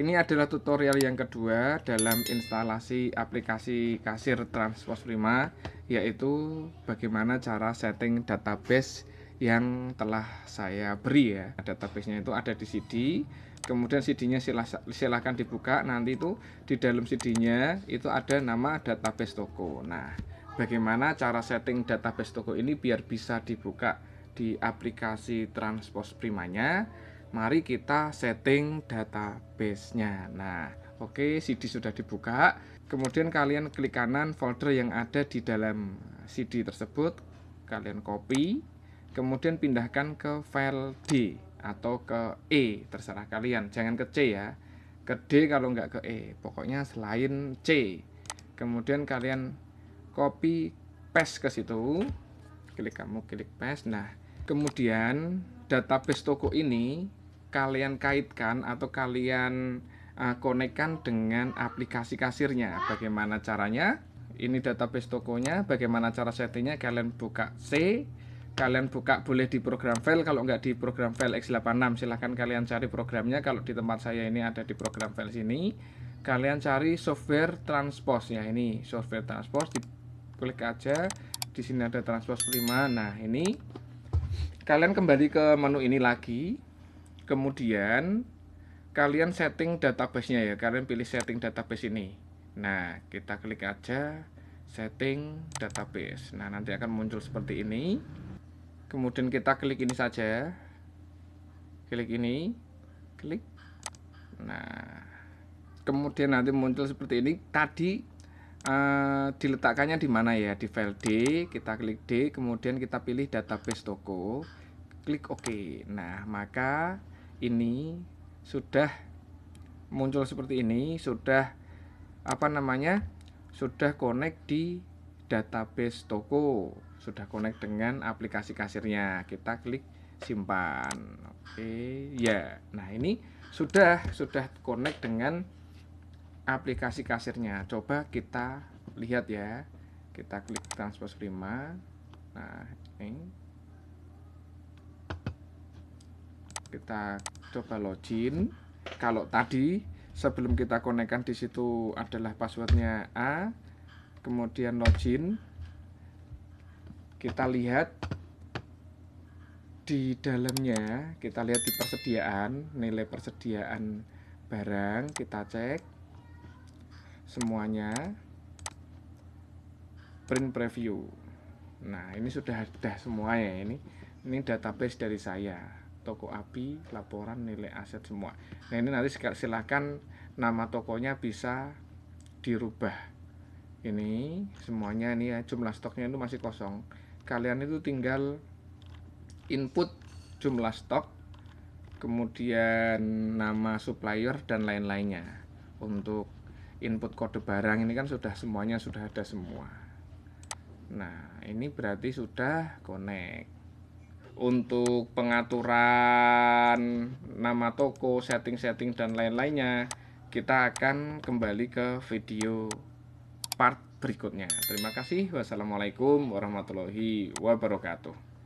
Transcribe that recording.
Ini adalah tutorial yang kedua dalam instalasi aplikasi kasir Transpos Prima, yaitu bagaimana cara setting database yang telah saya beri ya. Databasenya itu ada di CD, kemudian CD-nya silahkan dibuka. Nanti itu di dalam CD-nya itu ada nama database toko. Nah, bagaimana cara setting database toko ini biar bisa dibuka di aplikasi Transpos Primanya? mari kita setting database-nya. Nah, oke, okay, CD sudah dibuka. Kemudian kalian klik kanan folder yang ada di dalam CD tersebut, kalian copy, kemudian pindahkan ke file D atau ke E, terserah kalian. Jangan ke C ya. Ke D kalau nggak ke E, pokoknya selain C. Kemudian kalian copy paste ke situ. Klik kamu klik paste. Nah, kemudian database toko ini kalian kaitkan atau kalian uh, konekkan dengan aplikasi kasirnya. Bagaimana caranya? Ini database tokonya, bagaimana cara settingnya? Kalian buka C, kalian buka boleh di program file, kalau nggak di program file x86 silahkan kalian cari programnya. Kalau di tempat saya ini ada di program file sini, kalian cari software transpose ya ini software transpose klik aja di sini ada transpose prima nah ini kalian kembali ke menu ini lagi kemudian kalian setting database nya ya kalian pilih setting database ini nah kita klik aja setting database nah nanti akan muncul seperti ini kemudian kita klik ini saja klik ini klik nah kemudian nanti muncul seperti ini tadi uh, diletakkannya di mana ya di file D kita klik D kemudian kita pilih database toko klik OK nah maka ini sudah muncul seperti ini, sudah apa namanya? sudah connect di database toko, sudah connect dengan aplikasi kasirnya. Kita klik simpan. Oke, ya. Nah, ini sudah sudah connect dengan aplikasi kasirnya. Coba kita lihat ya. Kita klik transfer prima Nah, ini kita coba login kalau tadi sebelum kita konekkan di situ adalah passwordnya A kemudian login kita lihat di dalamnya kita lihat di persediaan nilai persediaan barang kita cek semuanya print preview nah ini sudah ada semua ya ini ini database dari saya toko api laporan nilai aset semua nah ini nanti silahkan nama tokonya bisa dirubah ini semuanya ini ya jumlah stoknya itu masih kosong kalian itu tinggal input jumlah stok kemudian nama supplier dan lain-lainnya untuk input kode barang ini kan sudah semuanya sudah ada semua nah ini berarti sudah connect untuk pengaturan nama toko, setting-setting dan lain-lainnya kita akan kembali ke video part berikutnya. Terima kasih. Wassalamualaikum warahmatullahi wabarakatuh.